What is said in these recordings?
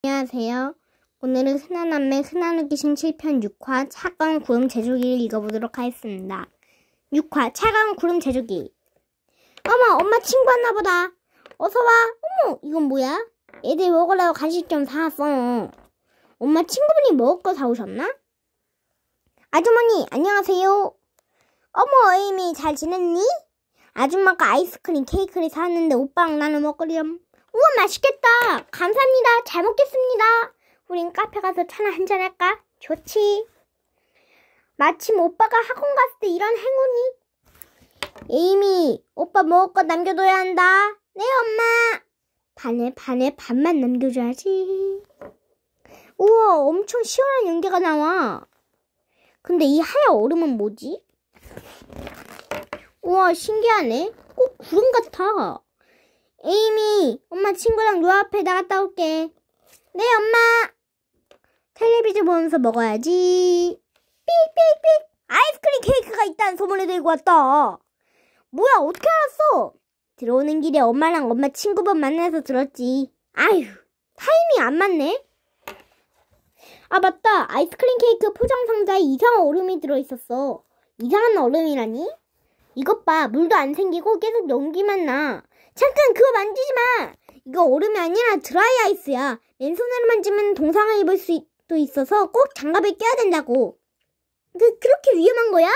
안녕하세요. 오늘은 흔한남매 흔한의 기신 7편 6화 차가운 구름 제조기를 읽어보도록 하겠습니다. 6화 차가운 구름 제조기 어머 엄마 친구 왔나보다. 어서와. 어머 이건 뭐야? 애들 먹으려고 간식 좀 사왔어. 엄마 친구분이 먹을 거 사오셨나? 아주머니 안녕하세요. 어머 어이미잘 지냈니? 아줌마가 아이스크림 케이크를 사왔는데 오빠랑 나는 먹으렴. 우와 맛있겠다. 감사합니다. 잘 먹겠습니다. 우린 카페 가서 차나 한잔 할까? 좋지. 마침 오빠가 학원 갔을 때 이런 행운이. 에이미, 오빠 먹을 거 남겨둬야 한다. 네, 엄마. 반에 반에 반만 남겨줘야지. 우와, 엄청 시원한 연기가 나와. 근데 이 하얀 얼음은 뭐지? 우와, 신기하네. 꼭 구름 같아. 에이미, 엄마 친구랑 요 앞에 나갔다 올게. 네, 엄마. 텔레비전 보면서 먹어야지. 삑삑삑. 아이스크림 케이크가 있다는 소문을 들고 왔다. 뭐야, 어떻게 알았어? 들어오는 길에 엄마랑 엄마 친구분 만나서 들었지. 아휴, 타이밍 안 맞네. 아, 맞다. 아이스크림 케이크 포장 상자에 이상한 얼음이 들어있었어. 이상한 얼음이라니? 이것 봐. 물도 안 생기고 계속 연기만 나. 잠깐 그거 만지지 마. 이거 얼음이 아니라 드라이 아이스야. 맨손으로 만지면 동상을 입을 수도 있어서 꼭 장갑을 껴야 된다고. 그, 그렇게 위험한 거야?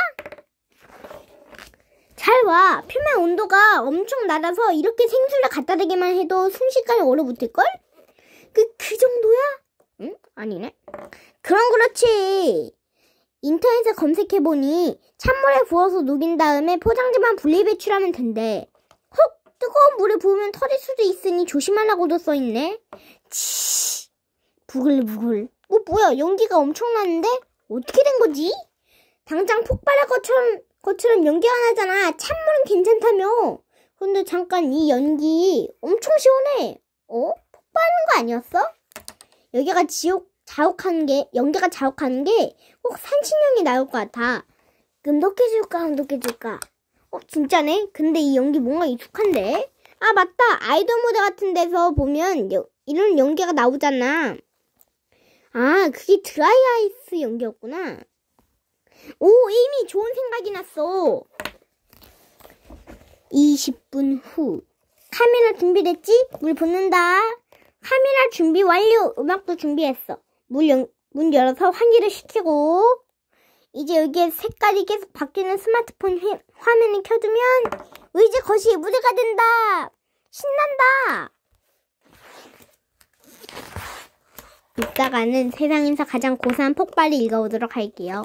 잘 와. 표면 온도가 엄청 낮아서 이렇게 생수를 갖다 대기만 해도 순식간에 얼어붙을걸? 그, 그 정도야? 응? 아니네. 그럼 그렇지. 인터넷에 검색해보니 찬물에 부어서 녹인 다음에 포장지만 분리배출하면 된대. 헉! 뜨거운 물에 부으면 터질 수도 있으니 조심하라고도 써있네. 치 부글부글. 어, 뭐야, 연기가 엄청났는데 어떻게 된 거지? 당장 폭발할 것처럼, 것처럼 연기가 나잖아. 찬물은 괜찮다며. 근데 잠깐 이 연기 엄청 시원해. 어? 폭발하는 거 아니었어? 여기가 지옥 자욱한 게 연기가 자욱한 게 꼭 산신령이 나올 것 같아. 금독해 줄까 한독해 줄까? 어 진짜네. 근데 이 연기 뭔가 익숙한데? 아 맞다. 아이돌 무대 같은 데서 보면 여, 이런 연기가 나오잖아. 아 그게 드라이 아이스 연기였구나. 오 이미 좋은 생각이 났어. 20분 후. 카메라 준비됐지? 물 붓는다. 카메라 준비 완료! 음악도 준비했어. 문, 연, 문 열어서 환기를 시키고 이제 여기에 색깔이 계속 바뀌는 스마트폰 휘, 화면을 켜두면 의지 것이 무대가 된다. 신난다. 이따가는 세상에서 가장 고소한 폭발이 읽어오도록 할게요.